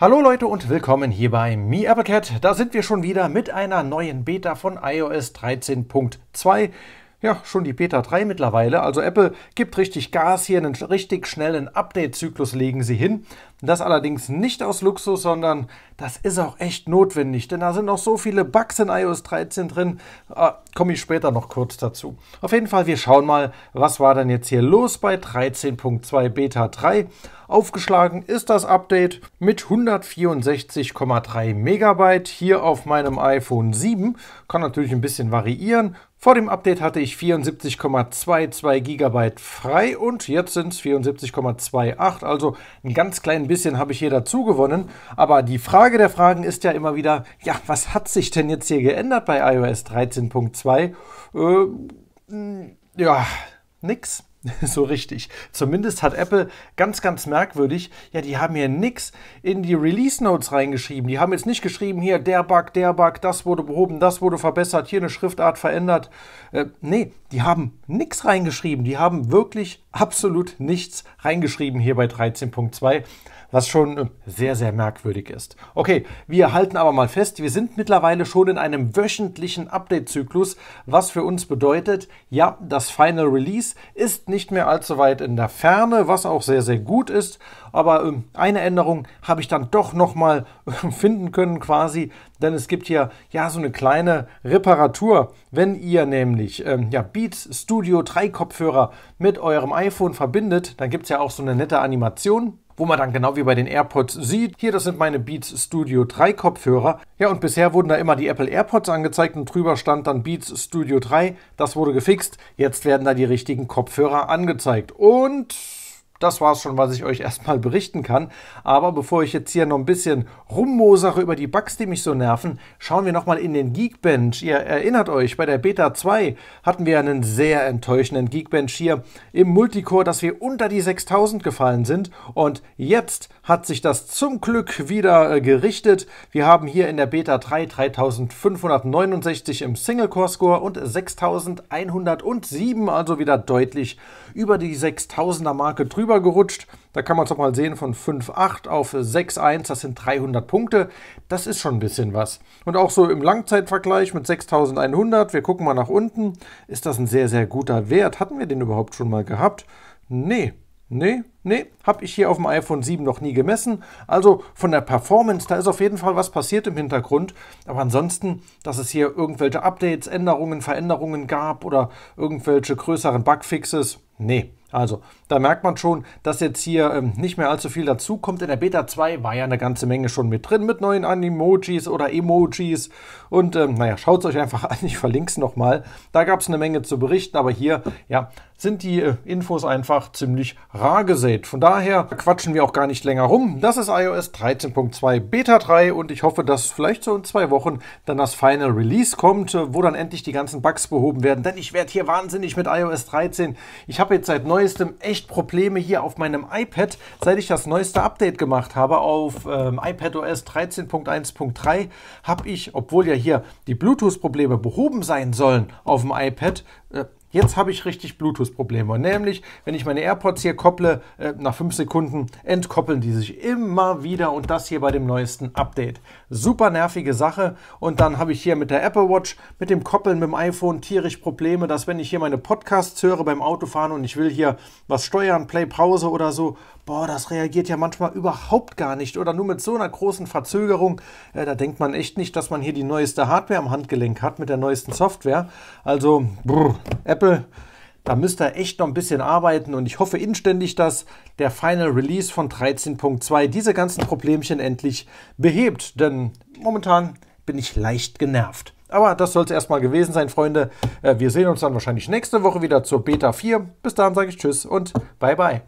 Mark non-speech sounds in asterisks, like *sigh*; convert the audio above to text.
Hallo Leute und willkommen hier bei MeAppleCat. Da sind wir schon wieder mit einer neuen Beta von iOS 13.2. Ja, schon die Beta 3 mittlerweile. Also Apple gibt richtig Gas hier, einen richtig schnellen Update-Zyklus legen sie hin. Das allerdings nicht aus Luxus, sondern das ist auch echt notwendig, denn da sind noch so viele Bugs in iOS 13 drin. Ah, Komme ich später noch kurz dazu. Auf jeden Fall, wir schauen mal, was war denn jetzt hier los bei 13.2 Beta 3. Aufgeschlagen ist das Update mit 164,3 Megabyte hier auf meinem iPhone 7. Kann natürlich ein bisschen variieren. Vor dem Update hatte ich 74,22 GB frei und jetzt sind es 74,28, also einen ganz kleinen bisschen habe ich hier dazu gewonnen. Aber die Frage der Fragen ist ja immer wieder, ja, was hat sich denn jetzt hier geändert bei iOS 13.2? Äh, ja, nix. *laughs* so richtig. Zumindest hat Apple ganz, ganz merkwürdig, ja, die haben hier nichts in die Release Notes reingeschrieben. Die haben jetzt nicht geschrieben, hier der Bug, der Bug, das wurde behoben, das wurde verbessert, hier eine Schriftart verändert. Äh, nee, die haben nichts reingeschrieben. Die haben wirklich absolut nichts reingeschrieben hier bei 13.2 was schon äh, sehr, sehr merkwürdig ist. Okay, wir halten aber mal fest, wir sind mittlerweile schon in einem wöchentlichen Update-Zyklus, was für uns bedeutet, ja, das Final Release ist nicht nicht mehr allzu weit in der Ferne, was auch sehr, sehr gut ist. Aber ähm, eine Änderung habe ich dann doch nochmal äh, finden können quasi, denn es gibt hier ja so eine kleine Reparatur. Wenn ihr nämlich ähm, ja, Beats Studio 3 Kopfhörer mit eurem iPhone verbindet, dann gibt es ja auch so eine nette Animation, wo man dann genau wie bei den AirPods sieht, hier, das sind meine Beats Studio 3 Kopfhörer. Ja, und bisher wurden da immer die Apple AirPods angezeigt und drüber stand dann Beats Studio 3. Das wurde gefixt. Jetzt werden da die richtigen Kopfhörer angezeigt. Und das war es schon, was ich euch *laughs* erstmal berichten kann. Aber bevor ich jetzt hier noch ein bisschen rummosere über die Bugs, die mich so nerven, schauen wir nochmal in den Geekbench. Ihr erinnert euch, bei der Beta 2 hatten wir einen sehr enttäuschenden Geekbench hier im Multicore, dass wir unter die 6000 gefallen sind. Und jetzt hat sich das zum Glück wieder äh, gerichtet. Wir haben hier in der Beta 3 3569 im Single-Core-Score und 6107, also wieder deutlich über die 6000er-Marke drüber rübergerutscht. Da kann man es auch mal sehen von 5,8 auf 6,1, das sind 300 Punkte. Das ist schon ein bisschen was. Und auch so im Langzeitvergleich mit 6100, wir gucken mal nach unten, ist das ein sehr, sehr guter Wert. Hatten wir den überhaupt schon mal gehabt? Nee, Nee, nee, habe ich hier auf dem iPhone 7 noch nie gemessen. Also von der Performance, da ist auf jeden Fall was passiert im Hintergrund. Aber ansonsten, dass es hier irgendwelche Updates, Änderungen, Veränderungen gab oder irgendwelche größeren Bugfixes, Nee, also da merkt man schon, dass jetzt hier ähm, nicht mehr allzu viel dazu kommt. In der Beta 2 war ja eine ganze Menge schon mit drin, mit neuen Animojis oder Emojis. Und ähm, naja, schaut es euch einfach an, ich verlinke es nochmal. Da gab es eine Menge zu berichten, aber hier ja, sind die äh, Infos einfach ziemlich rar gesät. Von daher quatschen wir auch gar nicht länger rum. Das ist iOS 13.2 Beta 3 und ich hoffe, dass vielleicht so in zwei Wochen dann das Final Release kommt, äh, wo dann endlich die ganzen Bugs behoben werden. Denn ich werde hier wahnsinnig mit iOS 13. Ich habe habe jetzt seit neuestem echt Probleme hier auf meinem iPad, seit ich das neueste Update gemacht habe auf ähm, iPadOS 13.1.3, habe ich, obwohl ja hier die Bluetooth-Probleme behoben sein sollen auf dem iPad, äh, Jetzt habe ich richtig Bluetooth-Probleme. Nämlich, wenn ich meine AirPods hier kopple, äh, nach 5 Sekunden entkoppeln die sich immer wieder und das hier bei dem neuesten Update. Super nervige Sache. Und dann habe ich hier mit der Apple Watch, mit dem Koppeln mit dem iPhone tierisch Probleme, dass wenn ich hier meine Podcasts höre beim Autofahren und ich will hier was steuern, Play, Pause oder so, boah, das reagiert ja manchmal überhaupt gar nicht oder nur mit so einer großen Verzögerung. Äh, da denkt man echt nicht, dass man hier die neueste Hardware am Handgelenk hat mit der neuesten Software. Also, brr, Apple Apple. Da müsst ihr echt noch ein bisschen arbeiten und ich hoffe inständig, dass der Final Release von 13.2 diese ganzen Problemchen endlich behebt, denn momentan bin ich leicht genervt. Aber das soll es erstmal gewesen sein, Freunde. Äh, wir sehen uns dann wahrscheinlich nächste Woche wieder zur Beta 4. Bis dahin sage ich Tschüss und Bye Bye.